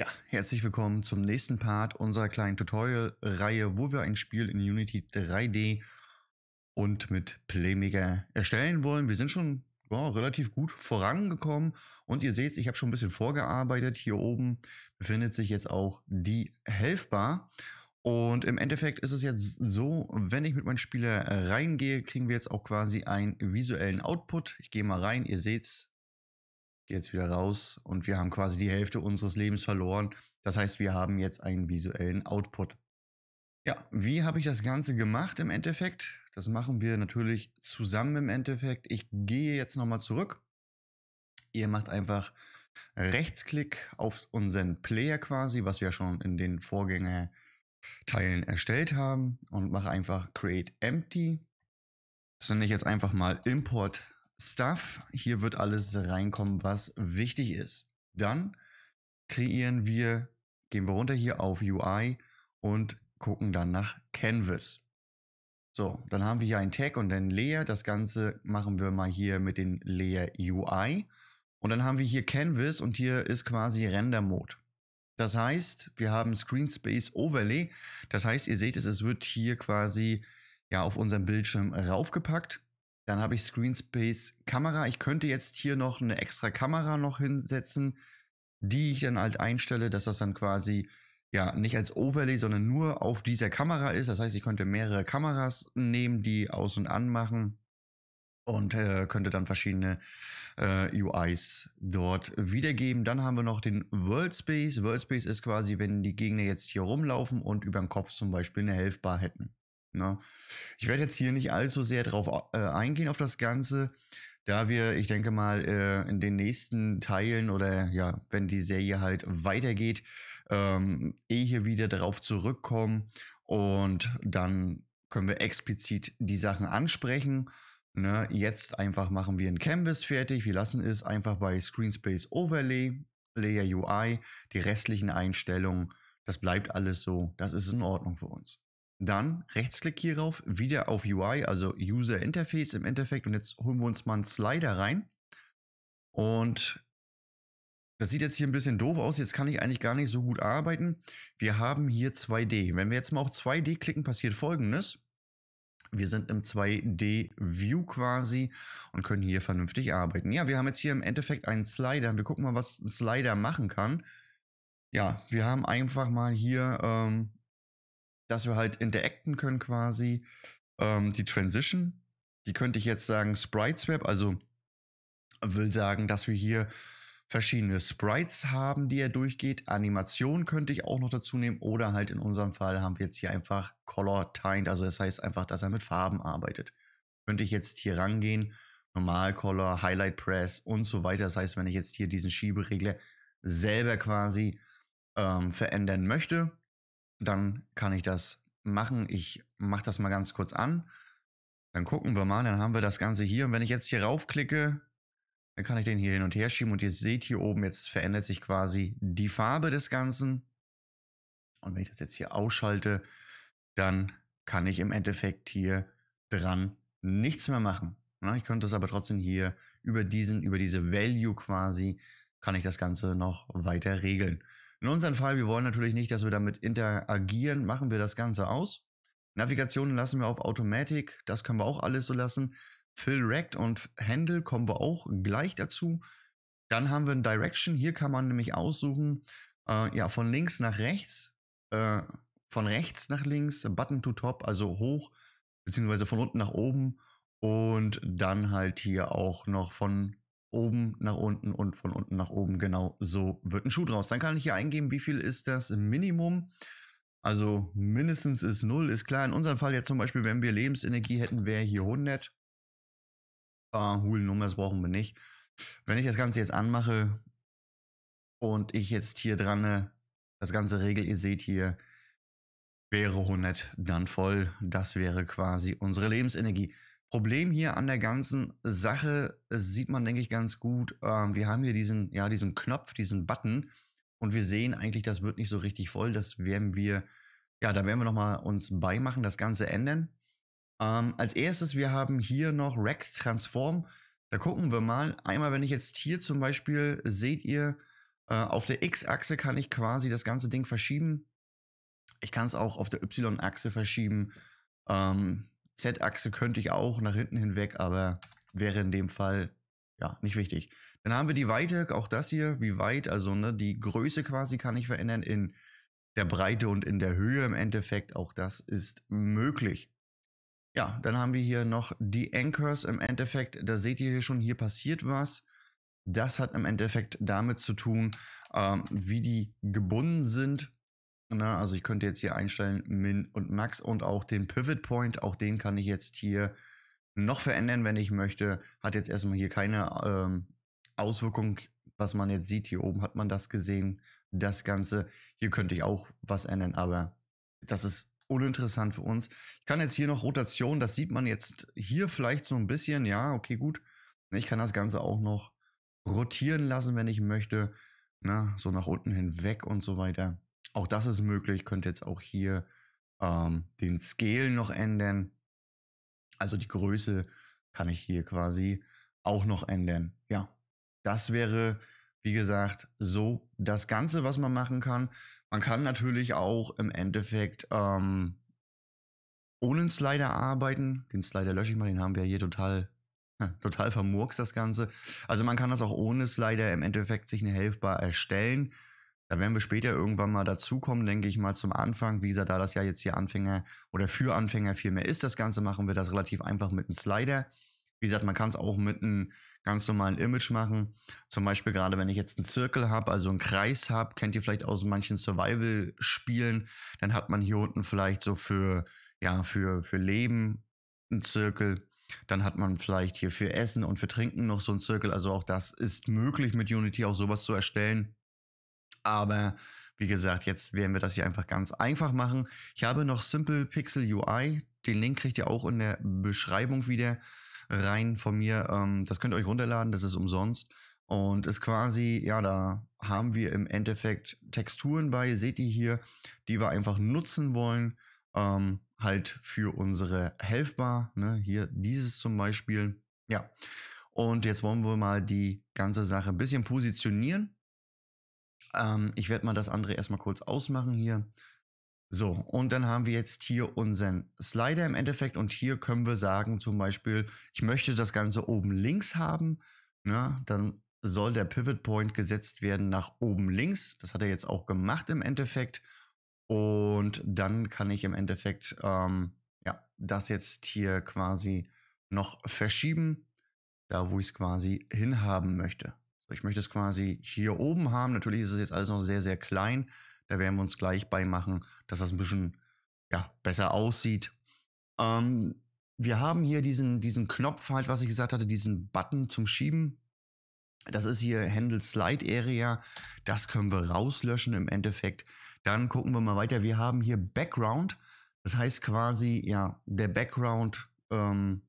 Ja, herzlich willkommen zum nächsten Part unserer kleinen Tutorial-Reihe, wo wir ein Spiel in Unity 3D und mit Playmaker erstellen wollen. Wir sind schon ja, relativ gut vorangekommen und ihr seht, ich habe schon ein bisschen vorgearbeitet. Hier oben befindet sich jetzt auch die Helfbar. Und im Endeffekt ist es jetzt so, wenn ich mit meinem Spieler reingehe, kriegen wir jetzt auch quasi einen visuellen Output. Ich gehe mal rein, ihr seht's, gehe jetzt wieder raus und wir haben quasi die Hälfte unseres Lebens verloren. Das heißt, wir haben jetzt einen visuellen Output. Ja, wie habe ich das Ganze gemacht im Endeffekt? Das machen wir natürlich zusammen im Endeffekt. Ich gehe jetzt nochmal zurück. Ihr macht einfach Rechtsklick auf unseren Player quasi, was wir schon in den Vorgängerteilen erstellt haben und mache einfach Create Empty. Das nenne ich jetzt einfach mal Import Stuff. Hier wird alles reinkommen, was wichtig ist. Dann kreieren wir, gehen wir runter hier auf UI und gucken dann nach Canvas. So, dann haben wir hier ein Tag und ein Layer. Das Ganze machen wir mal hier mit den Layer UI. Und dann haben wir hier Canvas und hier ist quasi Render Mode. Das heißt, wir haben Screen Space Overlay. Das heißt, ihr seht es, es wird hier quasi ja auf unserem Bildschirm raufgepackt dann habe ich Screenspace Kamera. Ich könnte jetzt hier noch eine extra Kamera noch hinsetzen, die ich dann halt einstelle, dass das dann quasi ja nicht als Overlay, sondern nur auf dieser Kamera ist. Das heißt, ich könnte mehrere Kameras nehmen, die aus und anmachen und äh, könnte dann verschiedene äh, UIs dort wiedergeben. Dann haben wir noch den World Space. World Space ist quasi, wenn die Gegner jetzt hier rumlaufen und über den Kopf zum Beispiel eine Helfbar hätten. Ne? Ich werde jetzt hier nicht allzu sehr drauf äh, eingehen auf das Ganze, da wir, ich denke mal, äh, in den nächsten Teilen oder ja, wenn die Serie halt weitergeht, ähm, eh hier wieder darauf zurückkommen und dann können wir explizit die Sachen ansprechen. Ne? Jetzt einfach machen wir ein Canvas fertig. Wir lassen es einfach bei Screenspace Overlay, Layer UI, die restlichen Einstellungen. Das bleibt alles so. Das ist in Ordnung für uns. Dann Rechtsklick hierauf, wieder auf UI, also User Interface im Endeffekt. Und jetzt holen wir uns mal einen Slider rein. Und das sieht jetzt hier ein bisschen doof aus. Jetzt kann ich eigentlich gar nicht so gut arbeiten. Wir haben hier 2D. Wenn wir jetzt mal auf 2D klicken, passiert folgendes. Wir sind im 2D-View quasi und können hier vernünftig arbeiten. Ja, wir haben jetzt hier im Endeffekt einen Slider. Wir gucken mal, was ein Slider machen kann. Ja, wir haben einfach mal hier ähm, dass wir halt interacten können quasi. Ähm, die Transition, die könnte ich jetzt sagen Sprite Swap, also will sagen, dass wir hier verschiedene Sprites haben, die er durchgeht. Animation könnte ich auch noch dazu nehmen oder halt in unserem Fall haben wir jetzt hier einfach Color Tined, also das heißt einfach, dass er mit Farben arbeitet. Könnte ich jetzt hier rangehen, Normal Color, Highlight Press und so weiter. Das heißt, wenn ich jetzt hier diesen Schieberegler selber quasi ähm, verändern möchte, dann kann ich das machen. Ich mache das mal ganz kurz an. Dann gucken wir mal, dann haben wir das Ganze hier. Und wenn ich jetzt hier raufklicke, dann kann ich den hier hin und her schieben. Und ihr seht hier oben, jetzt verändert sich quasi die Farbe des Ganzen. Und wenn ich das jetzt hier ausschalte, dann kann ich im Endeffekt hier dran nichts mehr machen. Ich könnte es aber trotzdem hier über diesen, über diese Value quasi, kann ich das Ganze noch weiter regeln. In unserem Fall, wir wollen natürlich nicht, dass wir damit interagieren, machen wir das Ganze aus. Navigation lassen wir auf Automatic, das können wir auch alles so lassen. Fill Rect und Handle kommen wir auch gleich dazu. Dann haben wir ein Direction, hier kann man nämlich aussuchen, äh, ja, von links nach rechts, äh, von rechts nach links, Button to Top, also hoch, beziehungsweise von unten nach oben und dann halt hier auch noch von oben nach unten und von unten nach oben. Genau so wird ein Schuh draus. Dann kann ich hier eingeben, wie viel ist das Minimum. Also mindestens ist 0, ist klar. In unserem Fall jetzt zum Beispiel, wenn wir Lebensenergie hätten, wäre hier 100. Äh, uh, ah, hohen Nummers brauchen wir nicht. Wenn ich das Ganze jetzt anmache und ich jetzt hier dran das Ganze regel, ihr seht hier, wäre 100 dann voll. Das wäre quasi unsere Lebensenergie. Problem hier an der ganzen Sache sieht man, denke ich, ganz gut. Ähm, wir haben hier diesen, ja, diesen Knopf, diesen Button und wir sehen eigentlich, das wird nicht so richtig voll. Das werden wir, ja, da werden wir nochmal uns beimachen, das Ganze ändern. Ähm, als erstes, wir haben hier noch Rack Transform. Da gucken wir mal. Einmal, wenn ich jetzt hier zum Beispiel, seht ihr, äh, auf der X-Achse kann ich quasi das ganze Ding verschieben. Ich kann es auch auf der Y-Achse verschieben. Ähm, Z-Achse könnte ich auch nach hinten hinweg, aber wäre in dem Fall ja nicht wichtig. Dann haben wir die Weite, auch das hier, wie weit, also ne, die Größe quasi kann ich verändern in der Breite und in der Höhe im Endeffekt. Auch das ist möglich. Ja, dann haben wir hier noch die Anchors im Endeffekt. Da seht ihr schon, hier passiert was. Das hat im Endeffekt damit zu tun, ähm, wie die gebunden sind. Na, ne? also ich könnte jetzt hier einstellen Min und Max und auch den Pivot Point, auch den kann ich jetzt hier noch verändern, wenn ich möchte. Hat jetzt erstmal hier keine ähm, Auswirkung, was man jetzt sieht. Hier oben hat man das gesehen, das Ganze. Hier könnte ich auch was ändern, aber das ist uninteressant für uns. Ich kann jetzt hier noch Rotation, das sieht man jetzt hier vielleicht so ein bisschen. Ja, okay, gut. Ne, ich kann das Ganze auch noch rotieren lassen, wenn ich möchte. Na, ne, so nach unten hinweg und so weiter. Auch das ist möglich. Könnt jetzt auch hier ähm, den Scale noch ändern. Also die Größe kann ich hier quasi auch noch ändern. Ja, das wäre, wie gesagt, so das Ganze, was man machen kann. Man kann natürlich auch im Endeffekt ähm, ohne einen Slider arbeiten. Den Slider lösche ich mal, den haben wir hier total, total vermurkst, das Ganze. Also man kann das auch ohne Slider im Endeffekt sich eine Helfbar erstellen. Da werden wir später irgendwann mal dazukommen, denke ich mal, zum Anfang. Wie gesagt, da das ja jetzt hier Anfänger oder für Anfänger viel mehr ist, das Ganze machen wir das relativ einfach mit einem Slider. Wie gesagt, man kann es auch mit einem ganz normalen Image machen. Zum Beispiel gerade, wenn ich jetzt einen Zirkel habe, also einen Kreis habe, kennt ihr vielleicht aus manchen Survival-Spielen, dann hat man hier unten vielleicht so für, ja, für, für Leben einen Zirkel. Dann hat man vielleicht hier für Essen und für Trinken noch so einen Zirkel. Also auch das ist möglich mit Unity, auch sowas zu erstellen. Aber wie gesagt, jetzt werden wir das hier einfach ganz einfach machen. Ich habe noch Simple Pixel UI. Den Link kriegt ihr auch in der Beschreibung wieder rein von mir. Ähm, das könnt ihr euch runterladen, das ist umsonst. Und ist quasi, ja, da haben wir im Endeffekt Texturen bei, seht ihr hier, die wir einfach nutzen wollen, ähm, halt für unsere Helfbar. Ne? Hier dieses zum Beispiel. Ja. Und jetzt wollen wir mal die ganze Sache ein bisschen positionieren. Ähm, ich werde mal das andere erstmal kurz ausmachen hier. So, und dann haben wir jetzt hier unseren Slider im Endeffekt und hier können wir sagen zum Beispiel, ich möchte das Ganze oben links haben, ne? dann soll der Pivot Point gesetzt werden nach oben links. Das hat er jetzt auch gemacht im Endeffekt. Und dann kann ich im Endeffekt ähm, ja, das jetzt hier quasi noch verschieben, da wo ich es quasi hinhaben möchte. Ich möchte es quasi hier oben haben. Natürlich ist es jetzt alles noch sehr, sehr klein. Da werden wir uns gleich beimachen, dass das ein bisschen ja, besser aussieht. Ähm, wir haben hier diesen, diesen Knopf halt, was ich gesagt hatte, diesen Button zum Schieben. Das ist hier Handle Slide Area. Das können wir rauslöschen im Endeffekt. Dann gucken wir mal weiter. Wir haben hier Background. Das heißt quasi, ja, der Background, ähm,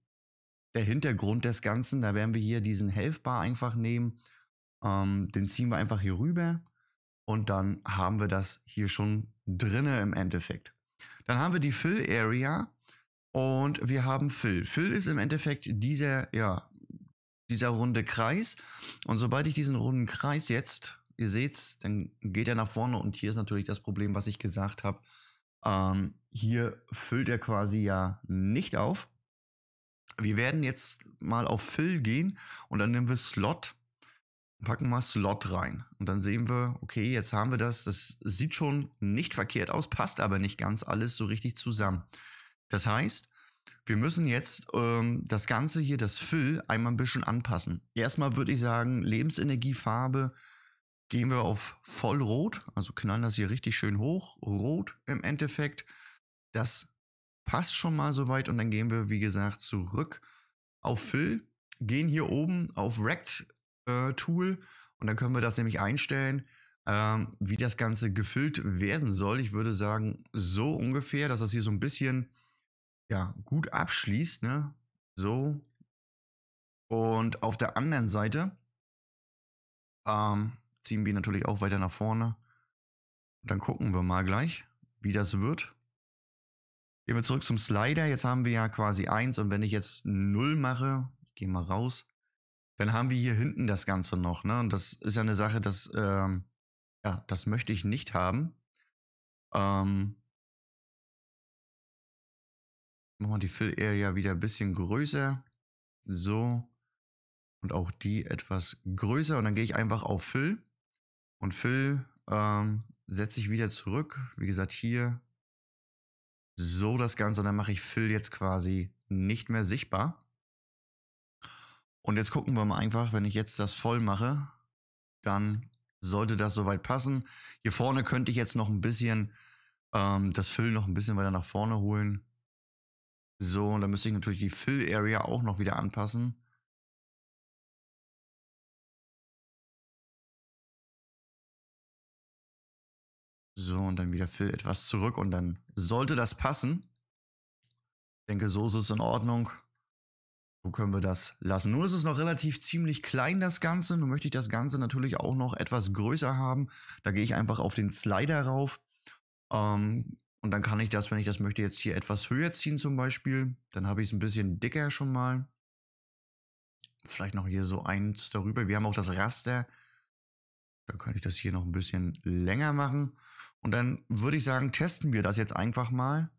der Hintergrund des Ganzen. Da werden wir hier diesen Helfbar einfach nehmen. Ähm, den ziehen wir einfach hier rüber und dann haben wir das hier schon drinne im Endeffekt. Dann haben wir die Fill Area und wir haben Fill. Fill ist im Endeffekt dieser, ja, dieser runde Kreis. Und sobald ich diesen runden Kreis jetzt, ihr seht's, dann geht er nach vorne und hier ist natürlich das Problem, was ich gesagt habe. Ähm, hier füllt er quasi ja nicht auf. Wir werden jetzt mal auf Fill gehen und dann nehmen wir Slot packen mal Slot rein. Und dann sehen wir, okay, jetzt haben wir das. Das sieht schon nicht verkehrt aus, passt aber nicht ganz alles so richtig zusammen. Das heißt, wir müssen jetzt ähm, das Ganze hier, das Füll, einmal ein bisschen anpassen. Erstmal würde ich sagen, Lebensenergiefarbe gehen wir auf Vollrot, also knallen das hier richtig schön hoch, rot im Endeffekt. Das passt schon mal soweit und dann gehen wir, wie gesagt, zurück auf Füll. gehen hier oben auf Rect äh, Tool und dann können wir das nämlich einstellen, ähm, wie das Ganze gefüllt werden soll. Ich würde sagen, so ungefähr, dass das hier so ein bisschen ja, gut abschließt. Ne? So. Und auf der anderen Seite ähm, ziehen wir natürlich auch weiter nach vorne. Und dann gucken wir mal gleich, wie das wird. Gehen wir zurück zum Slider. Jetzt haben wir ja quasi 1 und wenn ich jetzt 0 mache, ich gehe mal raus, dann haben wir hier hinten das Ganze noch, ne? Und das ist ja eine Sache, das, ähm, ja, das möchte ich nicht haben. Ähm, machen wir die Fill Area wieder ein bisschen größer. So. Und auch die etwas größer. Und dann gehe ich einfach auf Fill. Und Fill ähm, setze ich wieder zurück. Wie gesagt, hier so das Ganze. Und dann mache ich Fill jetzt quasi nicht mehr sichtbar. Und jetzt gucken wir mal einfach, wenn ich jetzt das voll mache, dann sollte das soweit passen. Hier vorne könnte ich jetzt noch ein bisschen ähm, das Fill noch ein bisschen weiter nach vorne holen. So, und dann müsste ich natürlich die Fill-Area auch noch wieder anpassen. So, und dann wieder Fill etwas zurück und dann sollte das passen. Ich denke, so ist es in Ordnung wo können wir das lassen? Nun ist es noch relativ ziemlich klein, das Ganze. Nun möchte ich das Ganze natürlich auch noch etwas größer haben. Da gehe ich einfach auf den Slider rauf. Ähm, und dann kann ich das, wenn ich das möchte, jetzt hier etwas höher ziehen zum Beispiel. Dann habe ich es ein bisschen dicker schon mal. Vielleicht noch hier so eins darüber. Wir haben auch das Raster. Dann könnte ich das hier noch ein bisschen länger machen. Und dann würde ich sagen, testen wir das jetzt einfach mal,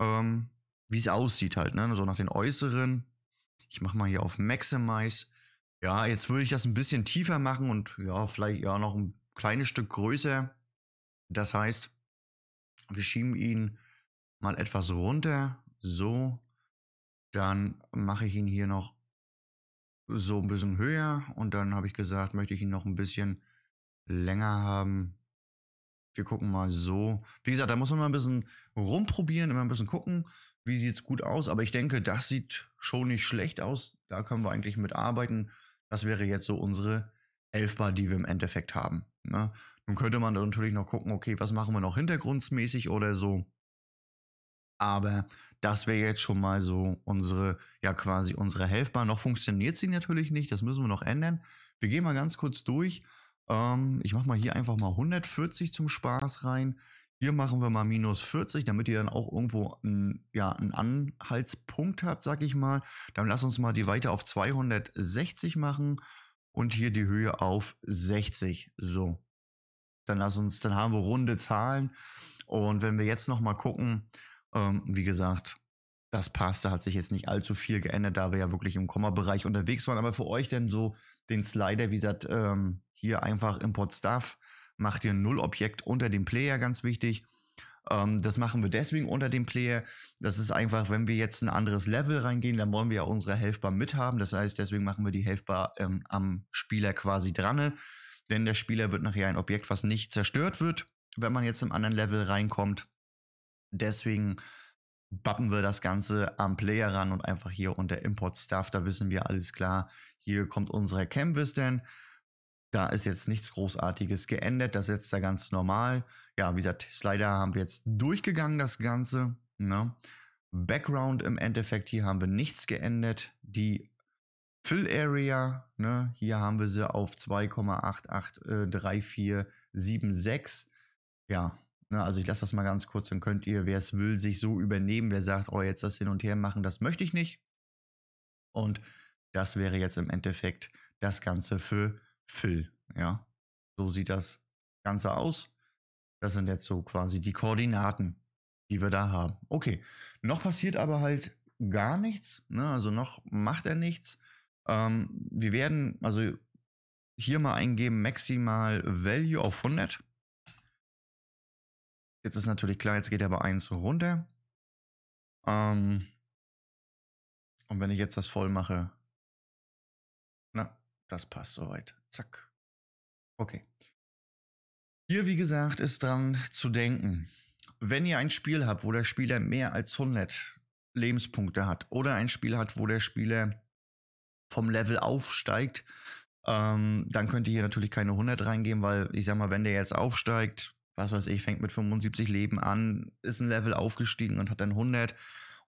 ähm, wie es aussieht halt. Ne? So nach den äußeren ich mache mal hier auf Maximize. Ja, jetzt würde ich das ein bisschen tiefer machen und ja, vielleicht ja noch ein kleines Stück größer. Das heißt, wir schieben ihn mal etwas runter. So, dann mache ich ihn hier noch so ein bisschen höher und dann habe ich gesagt, möchte ich ihn noch ein bisschen länger haben wir gucken mal so. Wie gesagt, da muss man mal ein bisschen rumprobieren, immer ein bisschen gucken, wie sieht es gut aus. Aber ich denke, das sieht schon nicht schlecht aus. Da können wir eigentlich mit arbeiten. Das wäre jetzt so unsere Elfbar, die wir im Endeffekt haben. Ne? Nun könnte man natürlich noch gucken, okay, was machen wir noch hintergrundsmäßig oder so. Aber das wäre jetzt schon mal so unsere, ja quasi unsere Helfbar. Noch funktioniert sie natürlich nicht, das müssen wir noch ändern. Wir gehen mal ganz kurz durch. Ähm, ich mache mal hier einfach mal 140 zum Spaß rein. Hier machen wir mal minus 40, damit ihr dann auch irgendwo einen, ja, einen Anhaltspunkt habt, sag ich mal. Dann lass uns mal die Weite auf 260 machen und hier die Höhe auf 60. So. Dann lass uns, dann haben wir runde Zahlen. Und wenn wir jetzt nochmal gucken, ähm, wie gesagt, das passt, da hat sich jetzt nicht allzu viel geändert, da wir ja wirklich im Komma-Bereich unterwegs waren. Aber für euch denn so den Slider, wie gesagt, ähm, hier einfach Import Stuff, macht ihr ein Null-Objekt unter dem Player, ganz wichtig. Ähm, das machen wir deswegen unter dem Player. Das ist einfach, wenn wir jetzt ein anderes Level reingehen, dann wollen wir ja unsere Helfbar mithaben. Das heißt, deswegen machen wir die Helfbar ähm, am Spieler quasi dran. Denn der Spieler wird nachher ein Objekt, was nicht zerstört wird, wenn man jetzt im anderen Level reinkommt. Deswegen bappen wir das Ganze am Player ran und einfach hier unter Import Stuff, da wissen wir alles klar. Hier kommt unser Canvas denn. Da ist jetzt nichts Großartiges geändert. Das setzt er ganz normal. Ja, wie gesagt, Slider haben wir jetzt durchgegangen, das Ganze. Ne? Background im Endeffekt, hier haben wir nichts geändert. Die Fill Area, ne? hier haben wir sie auf 2,883476. Äh, ja, ne? also ich lasse das mal ganz kurz, dann könnt ihr, wer es will, sich so übernehmen. Wer sagt, oh, jetzt das hin und her machen, das möchte ich nicht. Und das wäre jetzt im Endeffekt das Ganze für Phil. Ja, so sieht das Ganze aus. Das sind jetzt so quasi die Koordinaten, die wir da haben. Okay, noch passiert aber halt gar nichts. Ne? Also noch macht er nichts. Ähm, wir werden also hier mal eingeben maximal Value auf 100. Jetzt ist natürlich klar, jetzt geht er bei 1 runter. Ähm, und wenn ich jetzt das voll mache, das passt soweit. Zack. Okay. Hier, wie gesagt, ist dran zu denken. Wenn ihr ein Spiel habt, wo der Spieler mehr als 100 Lebenspunkte hat oder ein Spiel hat, wo der Spieler vom Level aufsteigt, ähm, dann könnt ihr hier natürlich keine 100 reingeben, weil ich sag mal, wenn der jetzt aufsteigt, was weiß ich, fängt mit 75 Leben an, ist ein Level aufgestiegen und hat dann 100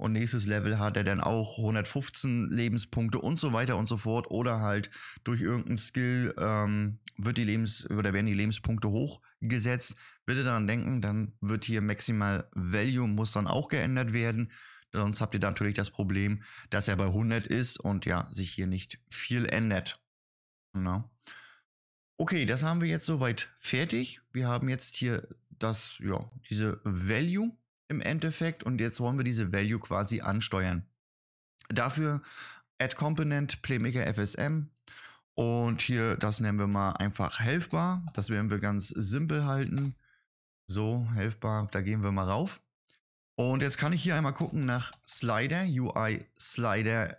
und nächstes Level hat er dann auch 115 Lebenspunkte und so weiter und so fort. Oder halt durch irgendeinen Skill ähm, wird die Lebens oder werden die Lebenspunkte hochgesetzt. Bitte daran denken, dann wird hier maximal Value muss dann auch geändert werden. Sonst habt ihr dann natürlich das Problem, dass er bei 100 ist und ja, sich hier nicht viel ändert. Genau. Okay, das haben wir jetzt soweit fertig. Wir haben jetzt hier das, ja, diese Value im Endeffekt und jetzt wollen wir diese Value quasi ansteuern. Dafür Add Component Playmaker FSM und hier das nennen wir mal einfach helfbar. Das werden wir ganz simpel halten. So, helfbar, da gehen wir mal rauf. Und jetzt kann ich hier einmal gucken nach Slider, UI Slider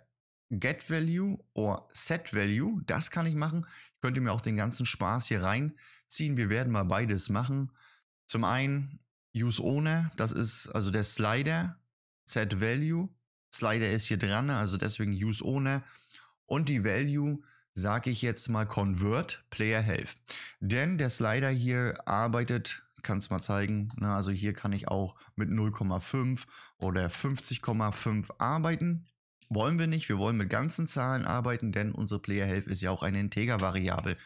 Get Value oder Set Value. Das kann ich machen. Ich könnte mir auch den ganzen Spaß hier reinziehen. Wir werden mal beides machen. Zum einen Use Owner, das ist also der Slider, Set Value. Slider ist hier dran, also deswegen Use Owner. Und die Value sage ich jetzt mal Convert Player Health. Denn der Slider hier arbeitet, kann es mal zeigen, na, ne, also hier kann ich auch mit 0,5 oder 50,5 arbeiten. Wollen wir nicht, wir wollen mit ganzen Zahlen arbeiten, denn unsere Player Health ist ja auch eine Integer-Variable.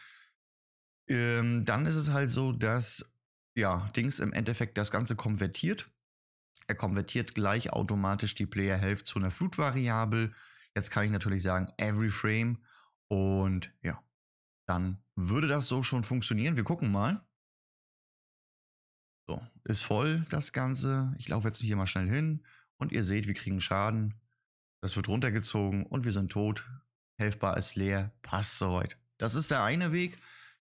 Ähm, dann ist es halt so, dass ja, Dings im Endeffekt das Ganze konvertiert. Er konvertiert gleich automatisch die Player Health zu einer Flutvariable. Jetzt kann ich natürlich sagen, every frame. Und ja, dann würde das so schon funktionieren. Wir gucken mal. So, ist voll das Ganze. Ich laufe jetzt hier mal schnell hin und ihr seht, wir kriegen Schaden. Das wird runtergezogen und wir sind tot. Helfbar ist leer. Passt soweit. Das ist der eine Weg.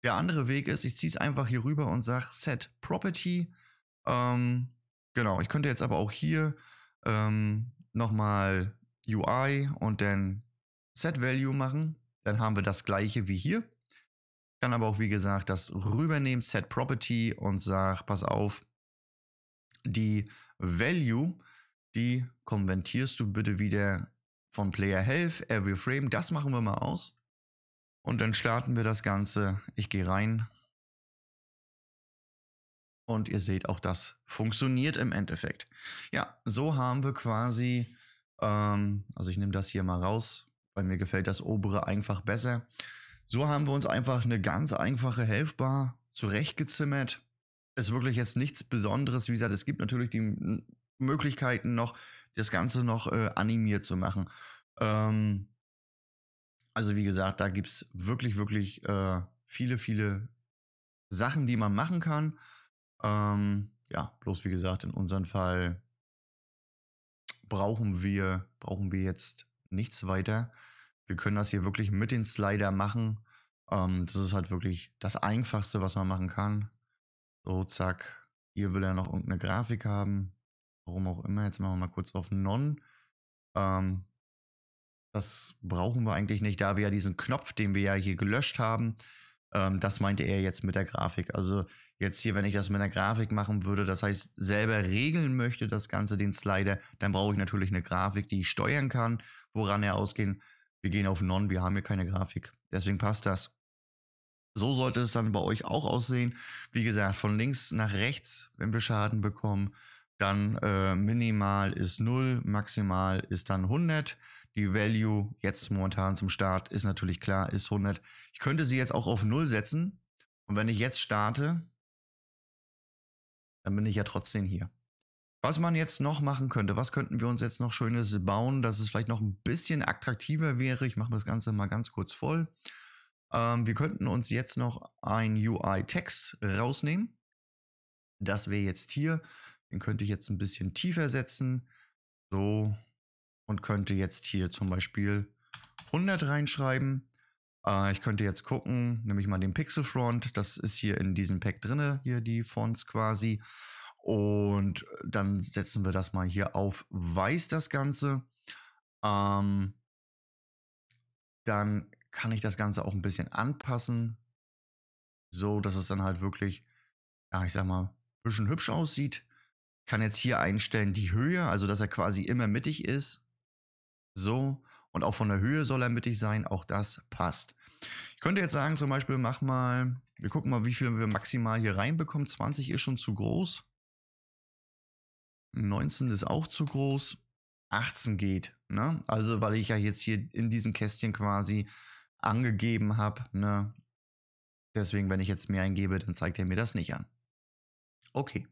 Der andere Weg ist, ich ziehe es einfach hier rüber und sage Set Property. Ähm, genau, ich könnte jetzt aber auch hier ähm, nochmal UI und dann Set Value machen. Dann haben wir das gleiche wie hier. Kann aber auch, wie gesagt, das rübernehmen, Set Property und sage, pass auf, die Value, die konventierst du bitte wieder von Player Health, Every Frame. Das machen wir mal aus. Und dann starten wir das Ganze. Ich gehe rein. Und ihr seht, auch das funktioniert im Endeffekt. Ja, so haben wir quasi, ähm, also ich nehme das hier mal raus, weil mir gefällt das obere einfach besser. So haben wir uns einfach eine ganz einfache Helfbar zurechtgezimmert. Ist wirklich jetzt nichts Besonderes. Wie gesagt, es gibt natürlich die Möglichkeiten noch, das Ganze noch äh, animiert zu machen. Ähm, also wie gesagt, da gibt es wirklich, wirklich äh, viele, viele Sachen, die man machen kann. Ähm, ja, bloß wie gesagt, in unserem Fall brauchen wir, brauchen wir jetzt nichts weiter. Wir können das hier wirklich mit den Slider machen. Ähm, das ist halt wirklich das Einfachste, was man machen kann. So, zack. Hier will er noch irgendeine Grafik haben. Warum auch immer. Jetzt machen wir mal kurz auf Non. Ähm, das brauchen wir eigentlich nicht, da wir ja diesen Knopf, den wir ja hier gelöscht haben, ähm, das meinte er jetzt mit der Grafik. Also jetzt hier, wenn ich das mit einer Grafik machen würde, das heißt selber regeln möchte das Ganze, den Slider, dann brauche ich natürlich eine Grafik, die ich steuern kann, woran er ausgehen. Wir gehen auf Non, wir haben hier keine Grafik. Deswegen passt das. So sollte es dann bei euch auch aussehen. Wie gesagt, von links nach rechts, wenn wir Schaden bekommen, dann äh, minimal ist 0, maximal ist dann 100. Die Value jetzt momentan zum Start ist natürlich klar, ist 100. Ich könnte sie jetzt auch auf 0 setzen. Und wenn ich jetzt starte, dann bin ich ja trotzdem hier. Was man jetzt noch machen könnte, was könnten wir uns jetzt noch Schönes bauen, dass es vielleicht noch ein bisschen attraktiver wäre. Ich mache das Ganze mal ganz kurz voll. Ähm, wir könnten uns jetzt noch ein UI-Text rausnehmen. Das wäre jetzt hier. Den könnte ich jetzt ein bisschen tiefer setzen. So, und könnte jetzt hier zum Beispiel 100 reinschreiben. Äh, ich könnte jetzt gucken, nehme ich mal den Pixel Front, das ist hier in diesem Pack drinne, hier die Fonts quasi. Und dann setzen wir das mal hier auf weiß, das Ganze. Ähm, dann kann ich das Ganze auch ein bisschen anpassen, so dass es dann halt wirklich, ja, ich sag mal, ein bisschen hübsch aussieht. Kann jetzt hier einstellen die Höhe, also dass er quasi immer mittig ist so und auch von der Höhe soll er mittig sein, auch das passt. Ich könnte jetzt sagen zum Beispiel, mach mal, wir gucken mal, wie viel wir maximal hier reinbekommen. 20 ist schon zu groß. 19 ist auch zu groß. 18 geht. Ne? Also weil ich ja jetzt hier in diesen Kästchen quasi angegeben habe. Ne? Deswegen, wenn ich jetzt mehr eingebe, dann zeigt er mir das nicht an. Okay.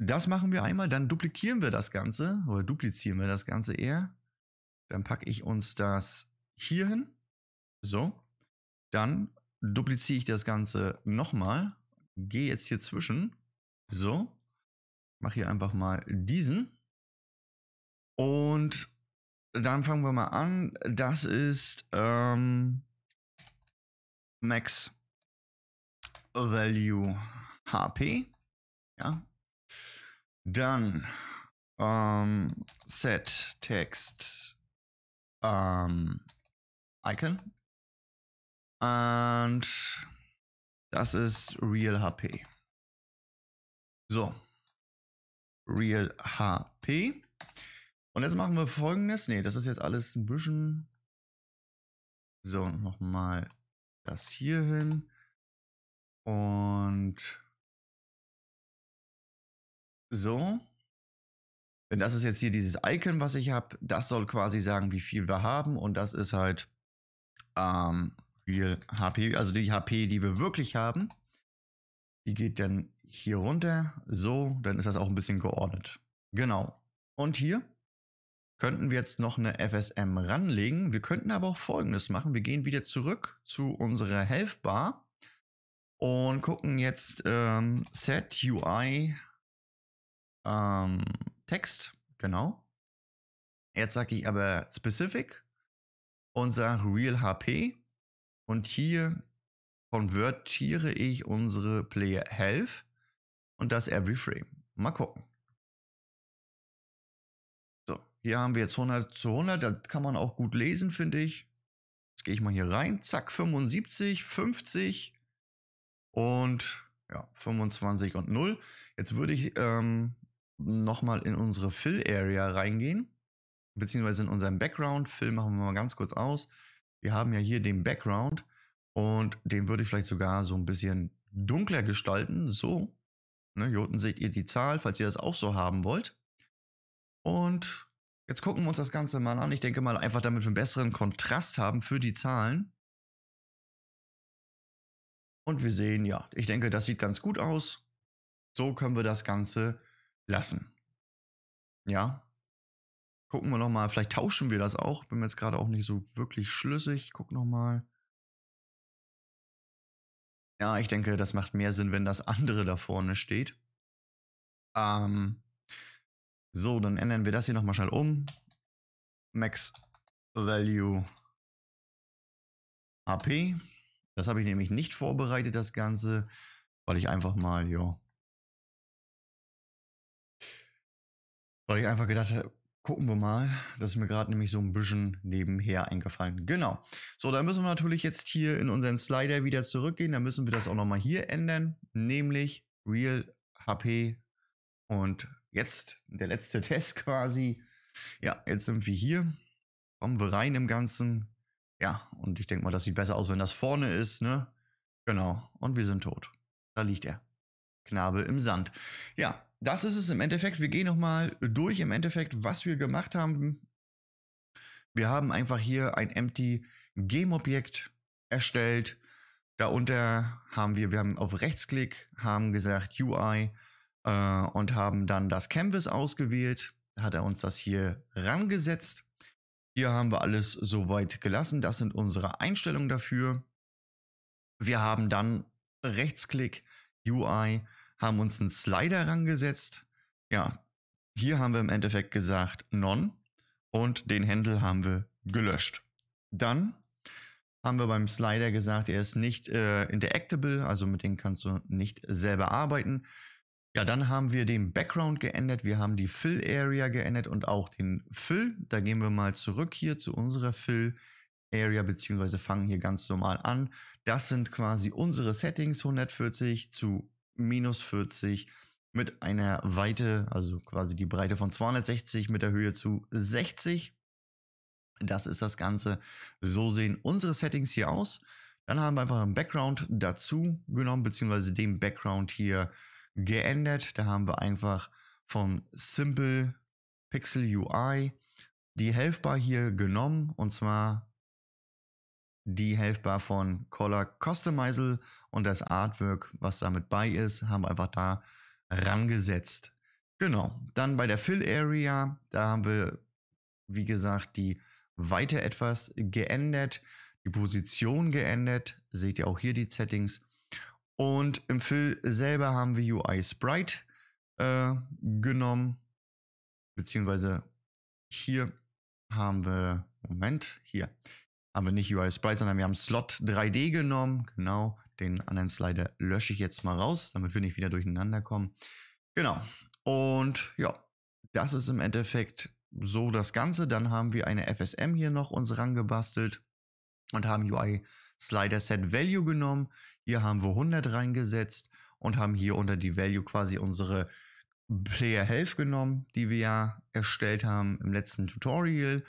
Das machen wir einmal, dann duplizieren wir das Ganze oder duplizieren wir das Ganze eher. Dann packe ich uns das hier hin. So. Dann dupliziere ich das Ganze nochmal. Gehe jetzt hier zwischen. So. Mache hier einfach mal diesen. Und dann fangen wir mal an. Das ist ähm, Max Value HP. Ja. Dann ähm, Set Text ähm, Icon. Und das ist Real HP. So. Real HP. Und jetzt machen wir folgendes. Ne, das ist jetzt alles ein bisschen. So, nochmal das hier hin. Und so. Denn das ist jetzt hier dieses Icon, was ich habe. Das soll quasi sagen, wie viel wir haben. Und das ist halt ähm, Real HP, also die HP, die wir wirklich haben. Die geht dann hier runter. So, dann ist das auch ein bisschen geordnet. Genau. Und hier könnten wir jetzt noch eine FSM ranlegen. Wir könnten aber auch folgendes machen. Wir gehen wieder zurück zu unserer Health Bar und gucken jetzt ähm, Set UI ähm, Text, genau. Jetzt sage ich aber Specific und sage Real HP. Und hier konvertiere ich unsere Player Health und das Every Frame. Mal gucken. So, hier haben wir jetzt 100 zu 100. Das kann man auch gut lesen, finde ich. Jetzt gehe ich mal hier rein. Zack, 75, 50 und ja, 25 und 0. Jetzt würde ich ähm, nochmal in unsere Fill-Area reingehen, beziehungsweise in unseren Background. Fill machen wir mal ganz kurz aus. Wir haben ja hier den Background und den würde ich vielleicht sogar so ein bisschen dunkler gestalten. So, ne, hier unten seht ihr die Zahl, falls ihr das auch so haben wollt. Und jetzt gucken wir uns das Ganze mal an. Ich denke mal einfach, damit wir einen besseren Kontrast haben für die Zahlen. Und wir sehen, ja, ich denke, das sieht ganz gut aus. So können wir das Ganze lassen. Ja. Gucken wir nochmal. Vielleicht tauschen wir das auch. Bin mir jetzt gerade auch nicht so wirklich schlüssig. Guck nochmal. Ja, ich denke, das macht mehr Sinn, wenn das andere da vorne steht. Ähm, so, dann ändern wir das hier nochmal schnell um. Max Value AP. Das habe ich nämlich nicht vorbereitet, das Ganze, weil ich einfach mal, ja, Weil ich einfach gedacht habe, gucken wir mal. Das ist mir gerade nämlich so ein bisschen nebenher eingefallen. Genau. So, dann müssen wir natürlich jetzt hier in unseren Slider wieder zurückgehen. Dann müssen wir das auch nochmal hier ändern, nämlich Real HP. Und jetzt der letzte Test quasi. Ja, jetzt sind wir hier. Kommen wir rein im Ganzen. Ja, und ich denke mal, das sieht besser aus, wenn das vorne ist, ne? Genau. Und wir sind tot. Da liegt er. Knabe im Sand. Ja, das ist es im Endeffekt. Wir gehen nochmal durch im Endeffekt, was wir gemacht haben. Wir haben einfach hier ein empty Game-Objekt erstellt. Darunter haben wir, wir haben auf Rechtsklick, haben gesagt UI äh, und haben dann das Canvas ausgewählt. Hat er uns das hier rangesetzt. Hier haben wir alles soweit gelassen. Das sind unsere Einstellungen dafür. Wir haben dann Rechtsklick, UI, haben uns einen Slider rangesetzt. Ja, hier haben wir im Endeffekt gesagt non und den Handle haben wir gelöscht. Dann haben wir beim Slider gesagt, er ist nicht äh, interactable, also mit dem kannst du nicht selber arbeiten. Ja, dann haben wir den Background geändert, wir haben die Fill Area geändert und auch den Fill. Da gehen wir mal zurück hier zu unserer Fill Area beziehungsweise fangen hier ganz normal an. Das sind quasi unsere Settings 140 zu minus 40 mit einer Weite, also quasi die Breite von 260 mit der Höhe zu 60. Das ist das Ganze. So sehen unsere Settings hier aus. Dann haben wir einfach einen Background dazu genommen, beziehungsweise den Background hier geändert. Da haben wir einfach vom Simple Pixel UI die Helfbar hier genommen und zwar die helfbar von Color Customizel und das Artwork, was damit bei ist, haben wir einfach da rangesetzt. Genau, dann bei der Fill Area, da haben wir, wie gesagt, die Weite etwas geändert, die Position geändert, seht ihr auch hier die Settings. Und im Fill selber haben wir UI Sprite äh, genommen, beziehungsweise hier haben wir, Moment, hier, haben wir nicht UI Sprite, sondern wir haben Slot 3D genommen. Genau, den anderen Slider lösche ich jetzt mal raus, damit wir nicht wieder durcheinander kommen. Genau, und ja, das ist im Endeffekt so das Ganze. Dann haben wir eine FSM hier noch uns rangebastelt und haben UI Slider Set Value genommen. Hier haben wir 100 reingesetzt und haben hier unter die Value quasi unsere Player Health genommen, die wir ja erstellt haben im letzten Tutorial.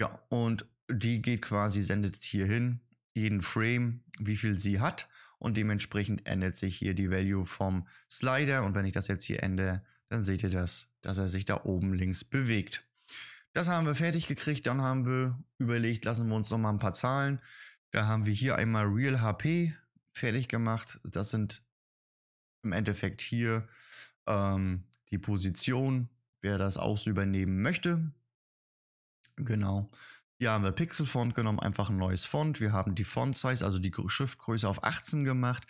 Ja, und die geht quasi, sendet hier hin, jeden Frame, wie viel sie hat und dementsprechend ändert sich hier die Value vom Slider und wenn ich das jetzt hier ende, dann seht ihr das, dass er sich da oben links bewegt. Das haben wir fertig gekriegt, dann haben wir überlegt, lassen wir uns noch mal ein paar Zahlen. Da haben wir hier einmal Real HP fertig gemacht. Das sind im Endeffekt hier ähm, die Position, wer das auch so übernehmen möchte. Genau. Hier haben wir Pixel Font genommen, einfach ein neues Font. Wir haben die Font Size, also die Schriftgröße auf 18 gemacht.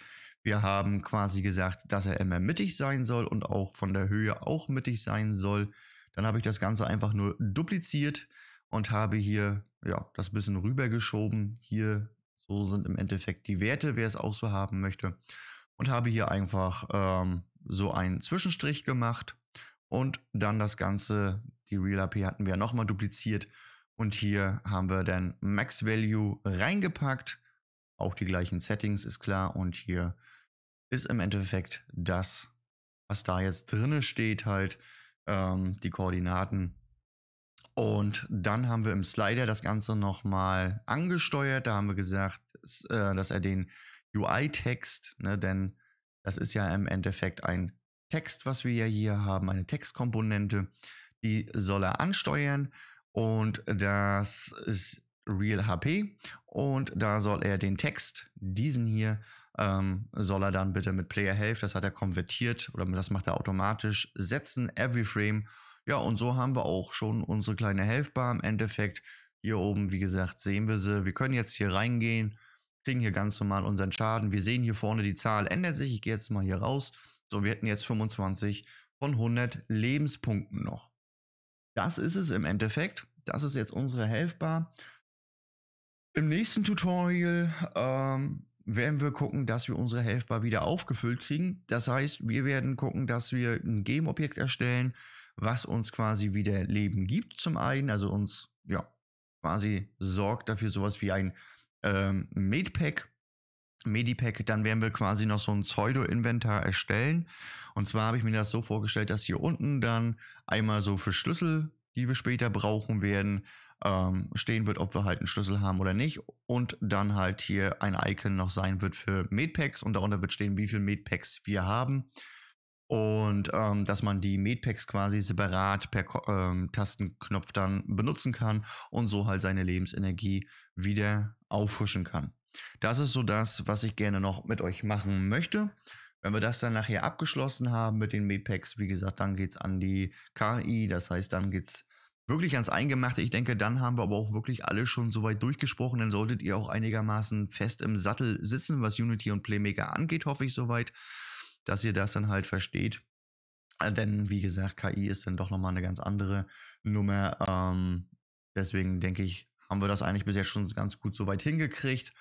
Wir haben quasi gesagt, dass er immer mittig sein soll und auch von der Höhe auch mittig sein soll. Dann habe ich das Ganze einfach nur dupliziert und habe hier ja, das bisschen rübergeschoben. Hier so sind im Endeffekt die Werte, wer es auch so haben möchte. Und habe hier einfach ähm, so einen Zwischenstrich gemacht und dann das Ganze, die Real AP hatten wir nochmal dupliziert und hier haben wir dann Max Value reingepackt. Auch die gleichen Settings ist klar. Und hier ist im Endeffekt das, was da jetzt drinne steht, halt ähm, die Koordinaten. Und dann haben wir im Slider das Ganze nochmal angesteuert. Da haben wir gesagt, äh, dass er den UI-Text, ne, denn das ist ja im Endeffekt ein Text, was wir ja hier haben, eine Textkomponente, die soll er ansteuern. Und das ist Real HP. Und da soll er den Text, diesen hier, ähm, soll er dann bitte mit Player Health, das hat er konvertiert oder das macht er automatisch, setzen, every frame. Ja, und so haben wir auch schon unsere kleine Health-Bar im Endeffekt. Hier oben, wie gesagt, sehen wir sie. Wir können jetzt hier reingehen, kriegen hier ganz normal unseren Schaden. Wir sehen hier vorne, die Zahl ändert sich. Ich gehe jetzt mal hier raus. So, wir hätten jetzt 25 von 100 Lebenspunkten noch. Das ist es im Endeffekt. Das ist jetzt unsere Helfbar. Im nächsten Tutorial ähm, werden wir gucken, dass wir unsere Helfbar wieder aufgefüllt kriegen. Das heißt, wir werden gucken, dass wir ein Game-Objekt erstellen, was uns quasi wieder Leben gibt zum einen, also uns ja quasi sorgt dafür sowas wie ein ähm, Mate-Pack Medipack, dann werden wir quasi noch so ein Pseudo-Inventar erstellen. Und zwar habe ich mir das so vorgestellt, dass hier unten dann einmal so für Schlüssel, die wir später brauchen werden, ähm, stehen wird, ob wir halt einen Schlüssel haben oder nicht. Und dann halt hier ein Icon noch sein wird für Medpacks und darunter wird stehen, wie viele Medpacks wir haben. Und ähm, dass man die Medpacks quasi separat per ähm, Tastenknopf dann benutzen kann und so halt seine Lebensenergie wieder auffrischen kann. Das ist so das, was ich gerne noch mit euch machen möchte. Wenn wir das dann nachher abgeschlossen haben mit den Meatpacks, wie gesagt, dann geht es an die KI, das heißt, dann geht es wirklich ans Eingemachte. Ich denke, dann haben wir aber auch wirklich alle schon soweit durchgesprochen. Dann solltet ihr auch einigermaßen fest im Sattel sitzen, was Unity und Playmaker angeht, hoffe ich soweit, dass ihr das dann halt versteht. Äh, denn, wie gesagt, KI ist dann doch nochmal eine ganz andere Nummer. Ähm, deswegen denke ich, haben wir das eigentlich bis jetzt schon ganz gut soweit hingekriegt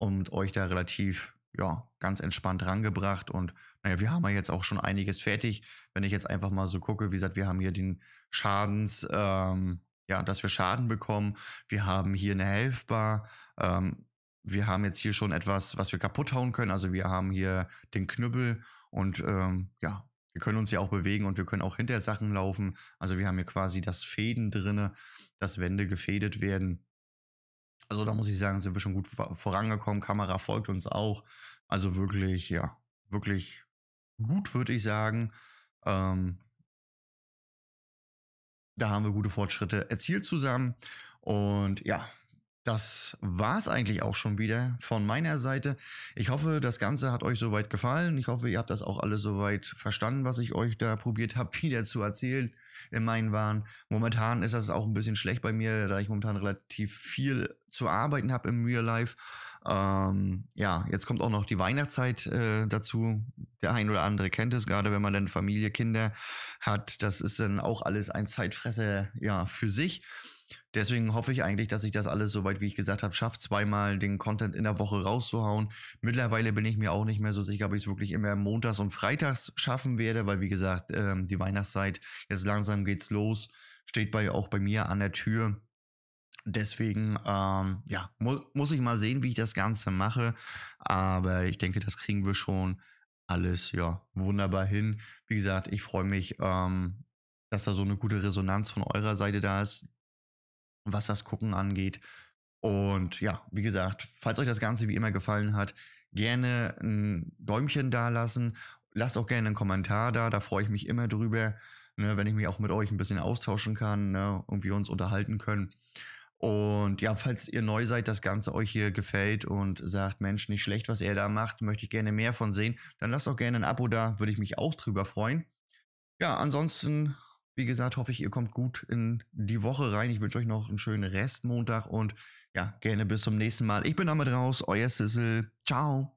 und euch da relativ ja, ganz entspannt rangebracht. Und naja, wir haben ja jetzt auch schon einiges fertig. Wenn ich jetzt einfach mal so gucke, wie gesagt, wir haben hier den Schadens, ähm, ja, dass wir Schaden bekommen. Wir haben hier eine Helfbar. Ähm, wir haben jetzt hier schon etwas, was wir kaputt hauen können. Also wir haben hier den Knüppel und ähm, ja, wir können uns ja auch bewegen und wir können auch hinter Sachen laufen. Also wir haben hier quasi das Fäden drinne, dass Wände gefädet werden. Also da muss ich sagen, sind wir schon gut vorangekommen. Kamera folgt uns auch. Also wirklich, ja, wirklich gut, würde ich sagen. Ähm, da haben wir gute Fortschritte erzielt zusammen. Und ja, das war's eigentlich auch schon wieder von meiner Seite. Ich hoffe, das Ganze hat euch soweit gefallen. Ich hoffe, ihr habt das auch alles soweit verstanden, was ich euch da probiert habe, wieder zu erzählen in meinen Waren. Momentan ist das auch ein bisschen schlecht bei mir, da ich momentan relativ viel zu arbeiten habe im Real Life. Ähm, ja, jetzt kommt auch noch die Weihnachtszeit äh, dazu. Der ein oder andere kennt es, gerade wenn man dann Familie, Kinder hat. Das ist dann auch alles ein Zeitfresser ja, für sich. Deswegen hoffe ich eigentlich, dass ich das alles, soweit wie ich gesagt habe, schaffe, zweimal den Content in der Woche rauszuhauen. Mittlerweile bin ich mir auch nicht mehr so sicher, ob ich es wirklich immer montags und freitags schaffen werde, weil wie gesagt, ähm, die Weihnachtszeit, jetzt langsam geht's los, steht bei auch bei mir an der Tür. Deswegen, ähm, ja, mu muss ich mal sehen, wie ich das Ganze mache. Aber ich denke, das kriegen wir schon alles, ja, wunderbar hin. Wie gesagt, ich freue mich, ähm, dass da so eine gute Resonanz von eurer Seite da ist was das Gucken angeht. Und ja, wie gesagt, falls euch das Ganze wie immer gefallen hat, gerne ein Däumchen dalassen. Lasst auch gerne einen Kommentar da, da freue ich mich immer drüber, ne, wenn ich mich auch mit euch ein bisschen austauschen kann ne, und wir uns unterhalten können. Und ja, falls ihr neu seid, das Ganze euch hier gefällt und sagt, Mensch, nicht schlecht, was er da macht, möchte ich gerne mehr von sehen, dann lasst auch gerne ein Abo da, würde ich mich auch drüber freuen. Ja, ansonsten wie gesagt, hoffe ich, ihr kommt gut in die Woche rein. Ich wünsche euch noch einen schönen Restmontag und ja, gerne bis zum nächsten Mal. Ich bin damit raus, euer Sissel. Ciao.